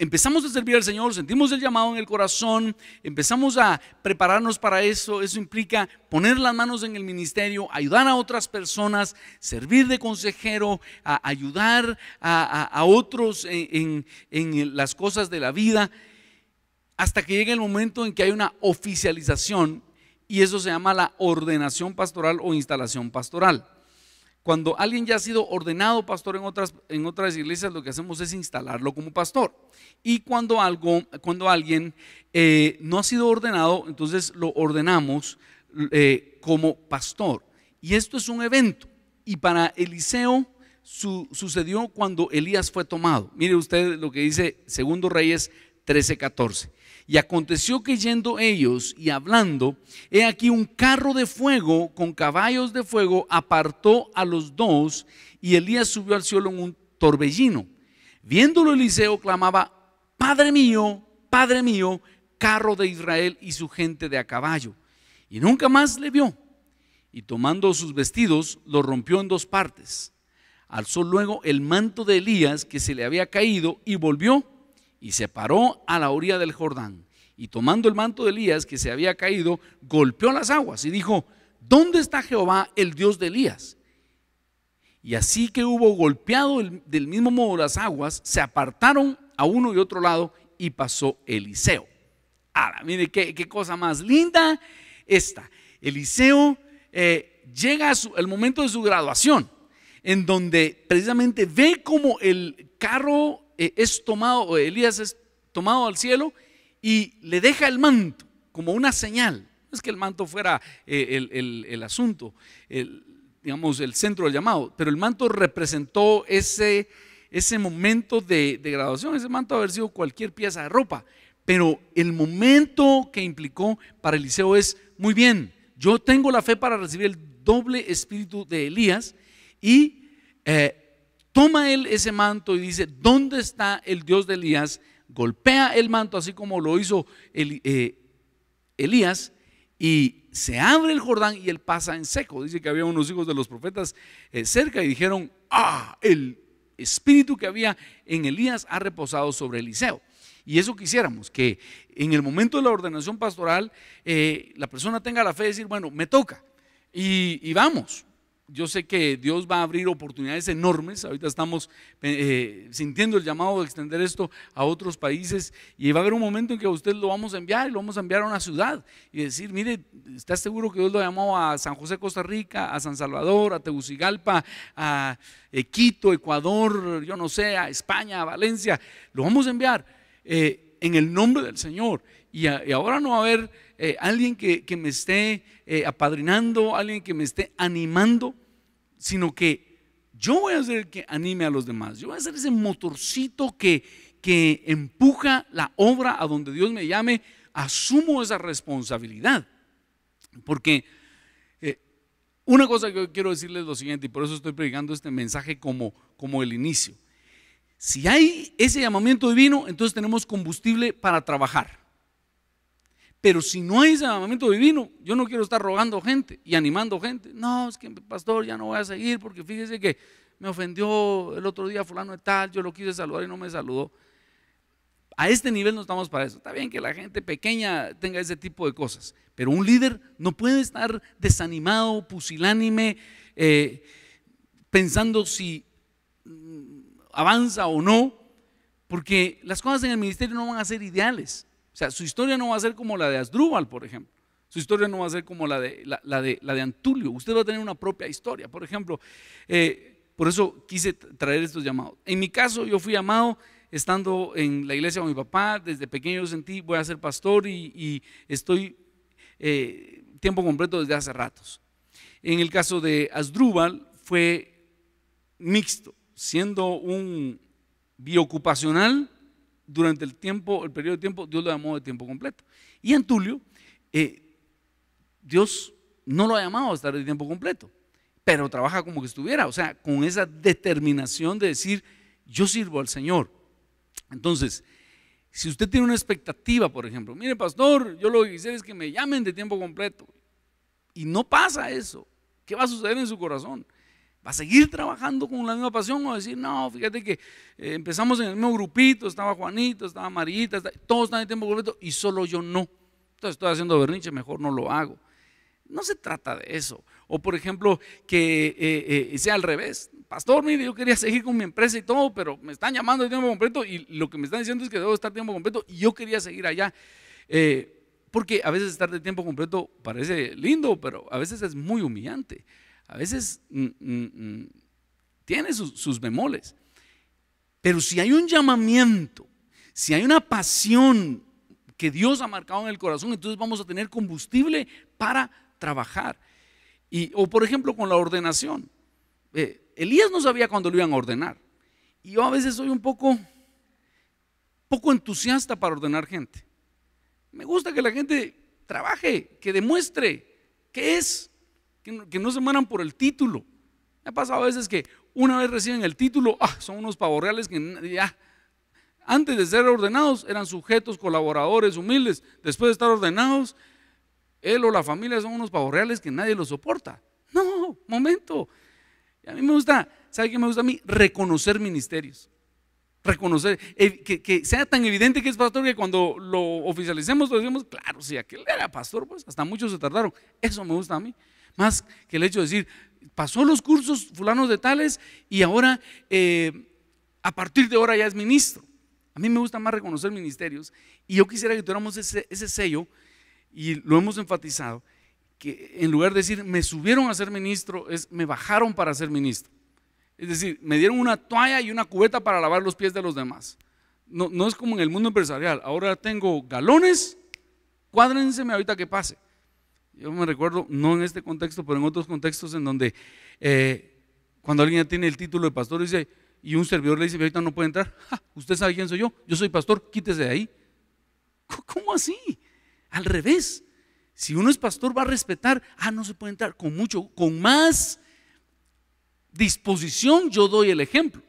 empezamos a servir al Señor, sentimos el llamado en el corazón, empezamos a prepararnos para eso. Eso implica poner las manos en el ministerio, ayudar a otras personas, servir de consejero, a ayudar a, otros en, en las cosas de la vida, hasta que llegue el momento en que hay una oficialización y eso se llama la ordenación pastoral o instalación pastoral. Cuando alguien ya ha sido ordenado pastor en otras, en otras iglesias, lo que hacemos es instalarlo como pastor. Y cuando, algo, cuando alguien eh, no ha sido ordenado, entonces lo ordenamos eh, como pastor. Y esto es un evento. Y para Eliseo sucedió cuando Elías fue tomado. Mire usted lo que dice Segundo Reyes 13, 14. Y aconteció que yendo ellos y hablando, he aquí un carro de fuego con caballos de fuego apartó a los dos y Elías subió al cielo en un torbellino. Viéndolo Eliseo clamaba, Padre mío, Padre mío, carro de Israel y su gente de a caballo. Y nunca más le vio. Y tomando sus vestidos, los rompió en dos partes. Alzó luego el manto de Elías que se le había caído y volvió y se paró a la orilla del Jordán. Y tomando el manto de Elías que se había caído, golpeó las aguas y dijo, ¿dónde está Jehová, el Dios de Elías? Y así que hubo golpeado del mismo modo las aguas, se apartaron a uno y otro lado y pasó Eliseo. Ahora, mire qué, cosa más linda esta. Eliseo eh, llega al momento de su graduación, en donde precisamente ve como el carro eh, es tomado, Elías es tomado al cielo y le deja el manto como una señal. No es que el manto fuera eh, el, asunto, el, digamos, el centro del llamado, pero el manto representó ese, ese momento de, graduación. Ese manto haber sido cualquier pieza de ropa, pero el momento que implicó para Eliseo es, muy bien, yo tengo la fe para recibir el doble espíritu de Elías y eh, Toma él ese manto y dice, ¿dónde está el Dios de Elías? Golpea el manto así como lo hizo eh, Elías y se abre el Jordán y él pasa en seco. Dice que había unos hijos de los profetas eh, cerca y dijeron, ah, el espíritu que había en Elías ha reposado sobre Eliseo. Y eso quisiéramos, que en el momento de la ordenación pastoral eh, la persona tenga la fe de decir, bueno, me toca y vamos, yo sé que Dios va a abrir oportunidades enormes. Ahorita estamos eh, sintiendo el llamado de extender esto a otros países y va a haber un momento en que a usted lo vamos a enviar y lo vamos a enviar a una ciudad y decir, mire, ¿estás seguro que Dios lo llamó a San José, Costa Rica, a San Salvador, a Tegucigalpa, a eh, Quito, Ecuador, yo no sé, a España, a Valencia? Lo vamos a enviar eh, en el nombre del Señor. Y, ahora no va a haber alguien que me esté apadrinando, alguien que me esté animando, sino que yo voy a ser el que anime a los demás. Yo voy a ser ese motorcito que, que empuja la obra a donde Dios me llame. Asumo esa responsabilidad. Porque eh, una cosa que quiero decirles es lo siguiente, y por eso estoy predicando este mensaje como, como el inicio. Si hay ese llamamiento divino, entonces tenemos combustible para trabajar. Pero si no hay ese llamamiento divino, yo no quiero estar rogando gente y animando gente. No, es que pastor, ya no voy a seguir porque fíjese que me ofendió el otro día fulano de tal, yo lo quise saludar y no me saludó. A este nivel no estamos para eso. Está bien que la gente pequeña tenga ese tipo de cosas, pero un líder no puede estar desanimado, pusilánime, eh, pensando si mm, avanza o no, porque las cosas en el ministerio no van a ser ideales. O sea, su historia no va a ser como la de Asdrúbal, por ejemplo. Su historia no va a ser como la de, la, de, Antulio. Usted va a tener una propia historia. Por ejemplo, eh, por eso quise traer estos llamados. En mi caso, yo fui llamado estando en la iglesia con mi papá. Desde pequeño yo sentí, voy a ser pastor y, estoy eh, tiempo completo desde hace ratos. En el caso de Asdrúbal fue mixto, siendo un biocupacional durante el tiempo, el periodo de tiempo, Dios lo llamó de tiempo completo. Y en Tulio, eh, Dios no lo ha llamado a estar de tiempo completo, pero trabaja como que estuviera, o sea, con esa determinación de decir, yo sirvo al Señor. Entonces, si usted tiene una expectativa, por ejemplo, mire, pastor, yo lo que quisiera es que me llamen de tiempo completo. Y no pasa eso. ¿Qué va a suceder en su corazón? ¿Va a seguir trabajando con la misma pasión o decir, no, fíjate que eh, empezamos en el mismo grupito, estaba Juanito, estaba Marita todos están de tiempo completo y solo yo no? Entonces estoy haciendo berrinche, mejor no lo hago. No se trata de eso. O por ejemplo, que eh, eh, sea al revés. Pastor, mire, yo quería seguir con mi empresa y todo, pero me están llamando de tiempo completo y lo que me están diciendo es que debo estar tiempo completo y yo quería seguir allá. porque a veces estar de tiempo completo parece lindo, pero a veces es muy humillante a veces mm, mm, mm, tiene sus, bemoles. Pero si hay un llamamiento, si hay una pasión que Dios ha marcado en el corazón, entonces vamos a tener combustible para trabajar. Y, o por ejemplo con la ordenación. Eh, Elías no sabía cuándo lo iban a ordenar. Y yo a veces soy un poco, poco entusiasta para ordenar gente. Me gusta que la gente trabaje, que demuestre que es que no, se mueran por el título. Me ha pasado a veces que una vez reciben el título, ah, son unos pavorreales que ya, antes de ser ordenados eran sujetos, colaboradores, humildes, después de estar ordenados, él o la familia son unos pavorreales que nadie los soporta. No, momento. a mí me gusta, ¿sabe qué me gusta a mí? Reconocer ministerios. Reconocer, eh, que, que, sea tan evidente que es pastor que cuando lo oficialicemos lo decimos, claro, si aquel era pastor, pues hasta muchos se tardaron. Eso me gusta a mí. Más que el hecho de decir, pasó los cursos fulanos de tales y ahora, eh, a partir de ahora ya es ministro. A mí me gusta más reconocer ministerios y yo quisiera que tuviéramos ese, sello y lo hemos enfatizado, que en lugar de decir, me subieron a ser ministro, es, me bajaron para ser ministro. Es decir, me dieron una toalla y una cubeta para lavar los pies de los demás. No, no es como en el mundo empresarial. Ahora tengo galones, cuádrenseme ahorita que pase. Yo me recuerdo, no en este contexto, pero en otros contextos en donde eh, cuando alguien tiene el título de pastor dice, y un servidor le dice, ahorita no puede entrar, usted sabe quién soy yo, yo soy pastor, quítese de ahí. ¿Cómo así? Al revés. Si uno es pastor va a respetar, ah, no se puede entrar, con mucho, con más disposición yo doy el ejemplo.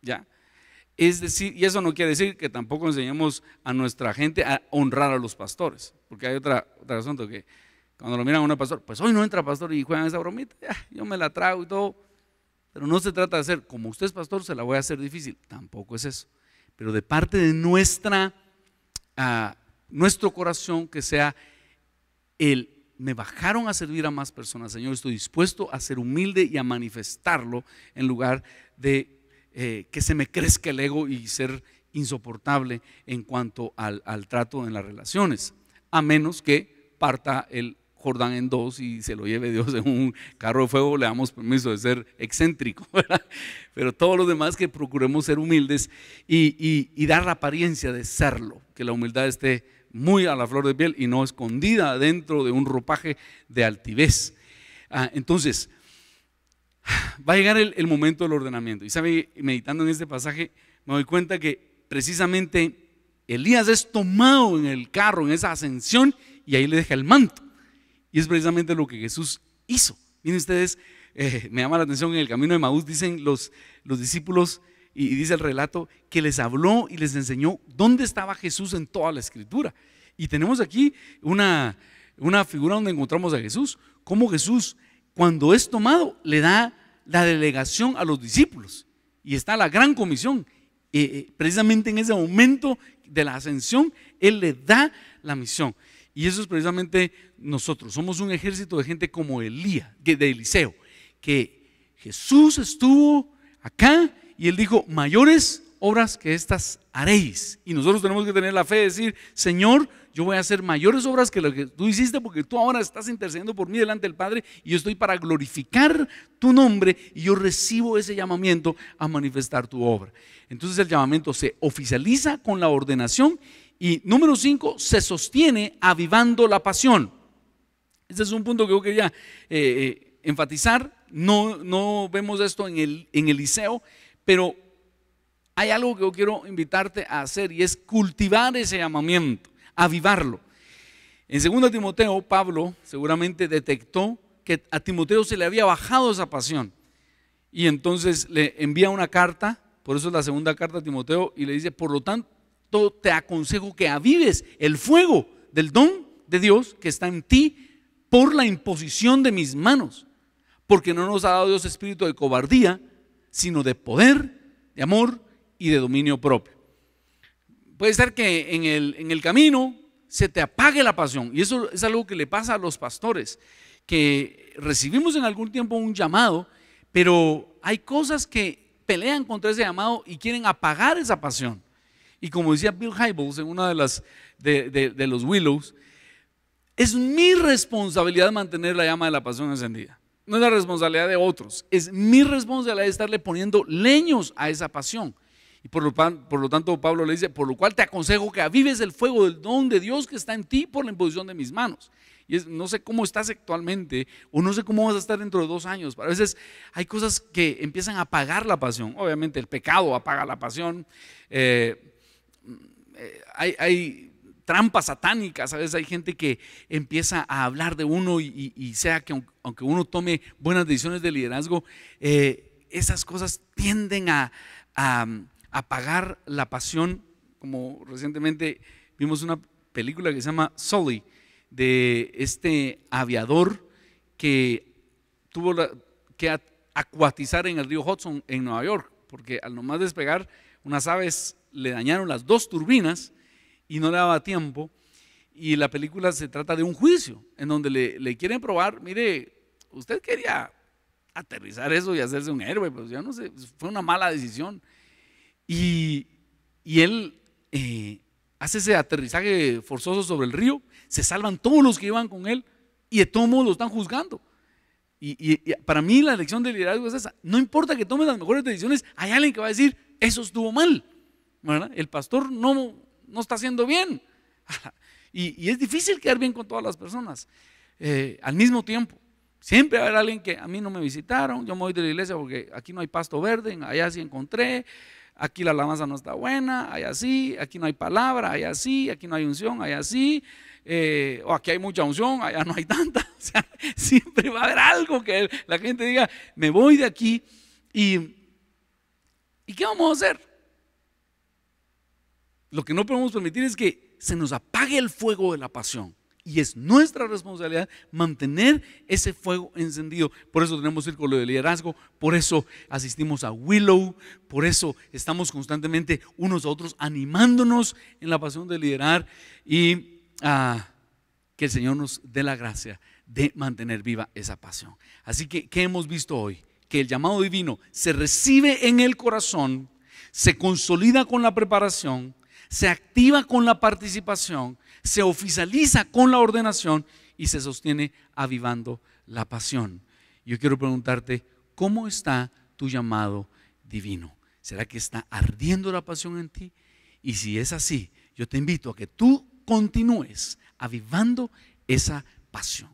¿Ya? Es decir, y eso no quiere decir que tampoco enseñemos a nuestra gente a honrar a los pastores, porque hay otra, otra razón que cuando lo miran a uno pastor, pues hoy no entra pastor y juegan esa bromita, yo me la trago y todo. Pero no se trata de hacer, como usted es pastor, se la voy a hacer difícil. Tampoco es eso. Pero de parte de nuestra, ah, nuestro corazón, que sea el, me bajaron a servir a más personas, Señor, estoy dispuesto a ser humilde y a manifestarlo en lugar de eh, que se me crezca el ego y ser insoportable en cuanto al trato en las relaciones, a menos que parta el Jordán en dos y se lo lleve Dios en un carro de fuego, le damos permiso de ser excéntrico, Pero todos los demás que procuremos ser humildes y, dar la apariencia de serlo, que la humildad esté muy a la flor de piel y no escondida dentro de un ropaje de altivez. Ah, entonces, va a llegar el, el, momento del ordenamiento. Y sabe, meditando en este pasaje, me doy cuenta que precisamente Elías es tomado en el carro, en esa ascensión, y ahí le deja el manto. Y es precisamente lo que Jesús hizo. Miren ustedes, eh, me llama la atención, en el camino de Maús dicen los, discípulos, y, dice el relato, que les habló y les enseñó dónde estaba Jesús en toda la escritura. Y tenemos aquí una, figura donde encontramos a Jesús, como Jesús, cuando es tomado, le da la delegación a los discípulos. Y está la gran comisión. Eh, eh, precisamente en ese momento de la ascensión, Él le da la misión. Y eso es precisamente nosotros. Somos un ejército de gente como Elías, de Eliseo, que Jesús estuvo acá y él dijo, mayores obras que estas haréis. Y nosotros tenemos que tener la fe de decir, Señor, yo voy a hacer mayores obras que lo que tú hiciste porque tú ahora estás intercediendo por mí delante del Padre y yo estoy para glorificar tu nombre y yo recibo ese llamamiento a manifestar tu obra. Entonces el llamamiento se oficializa con la ordenación y número cinco, se sostiene avivando la pasión. Este es un punto que yo quería eh, eh, enfatizar. No, no vemos esto en el, en liceo, pero hay algo que yo quiero invitarte a hacer y es cultivar ese llamamiento, avivarlo. En 2 Timoteo, Pablo seguramente detectó que a Timoteo se le había bajado esa pasión. Y entonces le envía una carta, por eso es la segunda carta a Timoteo, y le dice, por lo tanto, te aconsejo que avives el fuego del don de Dios que está en ti por la imposición de mis manos. Porque no nos ha dado Dios espíritu de cobardía, sino de poder, de amor y de dominio propio. Puede ser que en el, en el camino se te apague la pasión. Y eso es algo que le pasa a los pastores, que recibimos en algún tiempo un llamado, pero hay cosas que pelean contra ese llamado y quieren apagar esa pasión. Y como decía Bill Hybels en una de las de, de, los Willows, es mi responsabilidad mantener la llama de la pasión encendida. No es la responsabilidad de otros, es mi responsabilidad de estarle poniendo leños a esa pasión. Y por lo, por lo, tanto Pablo le dice, por lo cual te aconsejo que avives el fuego del don de Dios que está en ti por la imposición de mis manos. Y no sé cómo estás actualmente o no sé cómo vas a estar dentro de dos años. Pero a veces hay cosas que empiezan a apagar la pasión. Obviamente el pecado apaga la pasión. Eh, hay, trampas satánicas, a veces Hay gente que empieza a hablar de uno y, sea que aunque uno tome buenas decisiones de liderazgo, eh, esas cosas tienden a, apagar la pasión, como recientemente vimos una película que se llama Sully, de este aviador que tuvo que acuatizar en el río Hudson en Nueva York, porque al nomás despegar unas aves le dañaron las dos turbinas y no le daba tiempo. Y la película se trata de un juicio en donde le, quieren probar, mire, usted quería aterrizar eso y hacerse un héroe, pero pues ya no sé, fue una mala decisión. Y, él eh, hace ese aterrizaje forzoso sobre el río, se salvan todos los que iban con él y de todos modos lo están juzgando. Y, para mí la lección de liderazgo es esa. No importa que tome las mejores decisiones, hay alguien que va a decir, eso estuvo mal. El pastor no, no está haciendo bien. Y, es difícil quedar bien con todas las personas eh, al mismo tiempo. Siempre va a haber alguien que a mí no me visitaron, yo me voy de la iglesia porque aquí no hay pasto verde, allá sí encontré, aquí la alabanza no está buena, allá sí, aquí no hay palabra, allá sí, aquí no hay unción, allá sí, eh, o aquí hay mucha unción, allá no hay tanta. siempre va a haber algo que la gente diga, me voy de aquí y, ¿y qué vamos a hacer? Lo que no podemos permitir es que se nos apague el fuego de la pasión. Y es nuestra responsabilidad mantener ese fuego encendido. Por eso tenemos círculo de liderazgo, por eso asistimos a Willow, por eso estamos constantemente unos a otros animándonos en la pasión de liderar y ah, que el Señor nos dé la gracia de mantener viva esa pasión. Así que, ¿qué hemos visto hoy? Que el llamado divino se recibe en el corazón, se consolida con la preparación, se activa con la participación, se oficializa con la ordenación y se sostiene avivando la pasión. Yo quiero preguntarte, ¿cómo está tu llamado divino? ¿Será que está ardiendo la pasión en ti? Y si es así, yo te invito a que tú continúes avivando esa pasión.